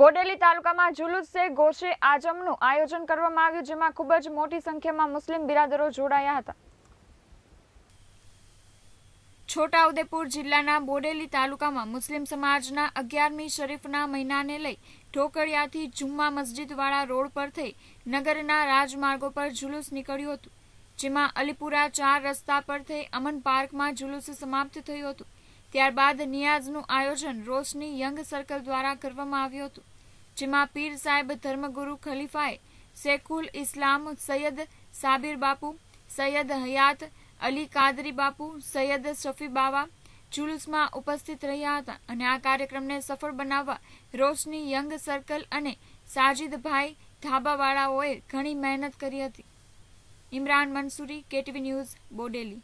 બોડેલી તાલુકામાં જુલુસે ગોશે આજમનું આયોજન કરવામાં આવ્યું જેમાં ખૂબ જ મોટી સંખ્યામાં મુસ્લિમ બિરાદરો જોડાયા હતા છોટાઉદેપુર જિલ્લાના બોડેલી તાલુકામાં મુસ્લિમ સમાજના અગિયારમી શરીફના મહિનાને લઈ ઢોકળિયાથી જુમ્મા મસ્જિદવાળા રોડ પર થઈ નગરના રાજમાર્ગો પર જુલુસ નીકળ્યું હતું જેમાં અલીપુરા ચાર રસ્તા પર થઈ અમન પાર્કમાં જુલુસ સમાપ્ત થયું હતું ત્યારબાદ નિયાઝનું આયોજન રોશની યંગ સર્કલ દ્વારા કરવામાં આવ્યું હતું જેમાં પીર સાહેબ ધર્મગુરુ ખલીફાએ શેખુલ ઇસ્લામ સૈયદ સાબિર બાપુ સૈયદ હયાત અલી કાદરી બાપુ સૈયદ શફી બાવા જુલુસમાં ઉપસ્થિત રહ્યા હતા અને આ કાર્યક્રમને સફળ બનાવવા રોશની યંગ સર્કલ અને સાજિદભાઈ ધાબાવાળાઓએ ઘણી મહેનત કરી હતી ઇમરાન મંસૂરી કેટવી ન્યૂઝ બોડેલી